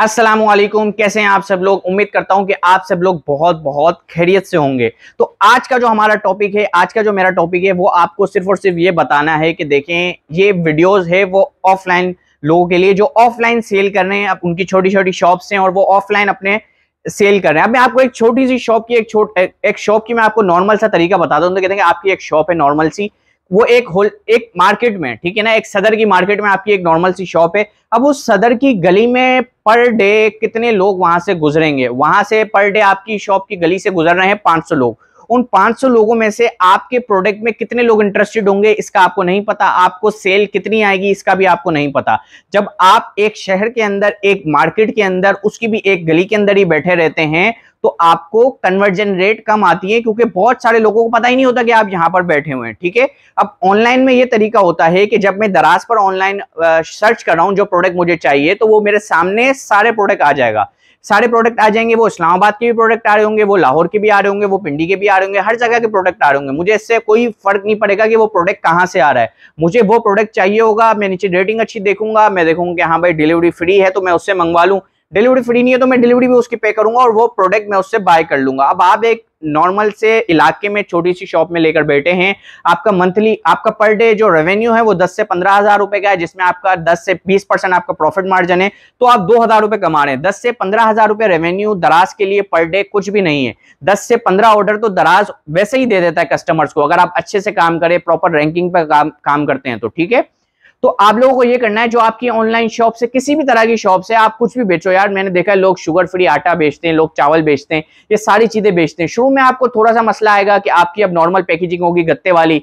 असलम कैसे हैं आप सब लोग उम्मीद करता हूं कि आप सब लोग बहुत बहुत खैरियत से होंगे तो आज का जो हमारा टॉपिक है आज का जो मेरा टॉपिक है वो आपको सिर्फ और सिर्फ ये बताना है कि देखें ये वीडियोस है वो ऑफलाइन लोगों के लिए जो ऑफलाइन सेल कर रहे हैं अब उनकी छोटी छोटी शॉप्स हैं और वो ऑफलाइन अपने सेल कर रहे हैं अब मैं आपको एक छोटी सी शॉप की एक छोट एक शॉप की मैं आपको नॉर्मल सा तरीका बता दूँ तो कहते हैं आपकी एक शॉप है नॉर्मल सी वो एक होल एक मार्केट में ठीक है ना एक सदर की मार्केट में आपकी एक नॉर्मल सी शॉप है अब उस सदर की गली में पर डे कितने लोग वहां से गुजरेंगे वहां से पर डे आपकी शॉप की गली से गुजर रहे हैं 500 लोग उन 500 लोगों में से आपके प्रोडक्ट में कितने लोग इंटरेस्टेड होंगे इसका आपको नहीं पता आपको सेल कितनी आएगी इसका भी आपको नहीं पता जब आप एक शहर के अंदर एक मार्केट के अंदर उसकी भी एक गली के अंदर ही बैठे रहते हैं तो आपको कन्वर्जन रेट कम आती है क्योंकि बहुत सारे लोगों को पता ही नहीं होता कि आप यहां पर बैठे हुए हैं ठीक है अब ऑनलाइन में यह तरीका होता है कि जब मैं दराज पर ऑनलाइन सर्च कर रहा हूं जो प्रोडक्ट मुझे चाहिए तो वो मेरे सामने सारे प्रोडक्ट आ जाएगा सारे प्रोडक्ट आ जाएंगे वो इस्लामाबाद के भी प्रोडक्ट आ रहे होंगे वो लाहौर के भी आ रहे होंगे वो पिंडी के भी आ रहे होंगे हर जगह के प्रोडक्ट आ रहे होंगे मुझे इससे कोई फर्क नहीं पड़ेगा कि वो प्रोडक्ट कहाँ से आ रहा है मुझे वो प्रोडक्ट चाहिए होगा मैं नीचे रेटिंग अच्छी देखूंगा मैं देखूंगा कि हाँ भाई डिलीवरी फ्री है तो मैं उससे मंगवा लूँ डिलीवरी फ्री नहीं है तो मैं डिलीवरी भी उसकी पे करूंगा और वो प्रोडक्ट मैं उससे बाय कर लूंगा अब आप एक नॉर्मल से इलाके में छोटी सी शॉप में लेकर बैठे हैं आपका मंथली आपका पर डे जो रेवेन्यू है वो दस से पंद्रह हजार रुपए का है जिसमें आपका दस से बीस परसेंट आपका प्रॉफिट मार्जिन है तो आप दो हजार रुपए कमा रहे हैं दस से पंद्रह हजार रुपए रेवेन्यू दराज के लिए पर डे कुछ भी नहीं है दस से पंद्रह ऑर्डर तो दराज वैसे ही दे देता है कस्टमर्स को अगर आप अच्छे से काम करें प्रॉपर रैंकिंग पर काम काम करते हैं तो ठीक है तो आप लोगों को ये करना है जो आपकी ऑनलाइन शॉप से किसी भी तरह की शॉप से आप कुछ भी बेचो यार मैंने देखा है लोग शुगर फ्री आटा बेचते हैं लोग चावल बेचते हैं ये सारी चीजें बेचते हैं शुरू में आपको थोड़ा सा मसला आएगा कि आपकी अब नॉर्मल पैकेजिंग होगी गत्ते वाली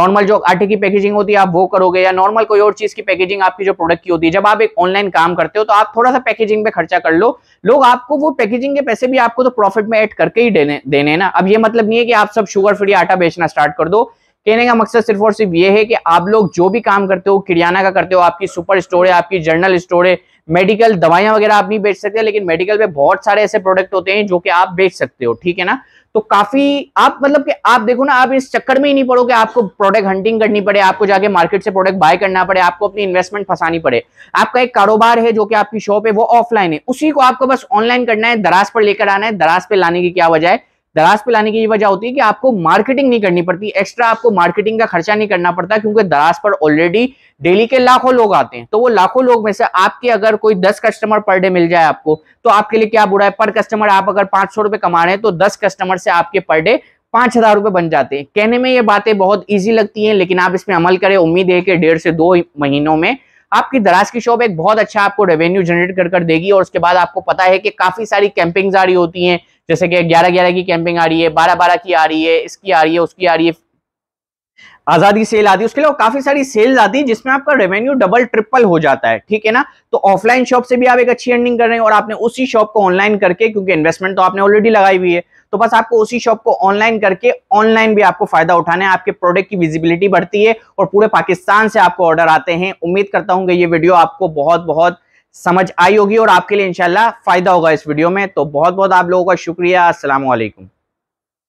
नॉर्मल जो आटे की पैकेजिंग होती है आप वो करोगे या नॉर्मल कोई और चीज की पैकेजिंग आपकी जो प्रोडक्ट की होती है जब आप एक ऑनलाइन काम करते हो तो आप थोड़ा सा पैकेजिंग पे खर्चा कर लो लोग आपको वो पैकेजिंग के पैसे भी आपको तो प्रॉफिट में ऐड करके ही देने देने ना अब ये मतलब नहीं है कि आप सब शुगर फ्री आटा बेचना स्टार्ट कर दो कहने का मकसद सिर्फ और सिर्फ ये है कि आप लोग जो भी काम करते हो किरियाना का करते हो आपकी सुपर स्टोर है आपकी जर्नल स्टोर है मेडिकल दवाइयां वगैरह आप नहीं बेच सकते लेकिन मेडिकल पे बहुत सारे ऐसे प्रोडक्ट होते हैं जो कि आप बेच सकते हो ठीक है ना तो काफी आप मतलब कि आप देखो ना आप इस चक्कर में ही नहीं पड़ो कि आपको प्रोडक्ट हंटिंग करनी पड़े आपको जाके मार्केट से प्रोडक्ट बाय करना पड़े आपको अपनी इन्वेस्टमेंट फंसानी पड़े आपका एक कारोबार है जो कि आपकी शॉप है वो ऑफलाइन है उसी को आपको बस ऑनलाइन करना है दराज पर लेकर आना है दराज पर लाने की क्या वजह है दराज पे लाने की ये वजह होती है कि आपको मार्केटिंग नहीं करनी पड़ती एक्स्ट्रा आपको मार्केटिंग का खर्चा नहीं करना पड़ता क्योंकि दराज पर ऑलरेडी डेली के लाखों लोग आते हैं तो वो लाखों लोग में से आपके अगर कोई दस कस्टमर पर डे मिल जाए आपको तो आपके लिए क्या बुरा है पर कस्टमर आप अगर पांच सौ रुपए कमा रहे हैं तो दस कस्टमर से आपके पर डे पांच हजार रुपए बन जाते हैं कहने में ये बातें बहुत ईजी लगती है लेकिन आप इसमें अमल करें उम्मीद है कि डेढ़ से दो महीनों में आपकी दराज की शॉप एक बहुत अच्छा आपको रेवेन्यू जनरेट कर देगी और उसके बाद आपको पता है कि काफी सारी कैंपिंग आ रही होती हैं जैसे कि ग्यारह ग्यारह की कैंपिंग आ रही है बारह बारह की आ रही है इसकी आ रही है उसकी आ रही है आजादी सेल आती है उसके अलावा काफी सारी सेल्स आती है जिसमें आपका रेवेन्यू डबल ट्रिपल हो जाता है ठीक है ना तो ऑफलाइन शॉप से भी आप एक अच्छी अर्निंग कर रहे हैं और आपने उसी शॉप को ऑनलाइन करके क्योंकि इन्वेस्टमेंट तो आपने ऑलरेडी लगाई हुई है तो बस आपको उसी शॉप को ऑनलाइन करके ऑनलाइन भी आपको फायदा उठाना है आपके प्रोडक्ट की विजिबिलिटी बढ़ती है और पूरे पाकिस्तान से आपको ऑर्डर आते हैं उम्मीद करता हूँ कि ये वीडियो आपको बहुत बहुत समझ आई होगी और आपके लिए इंशाल्लाह फायदा होगा इस वीडियो में तो बहुत बहुत आप लोगों का शुक्रिया असलम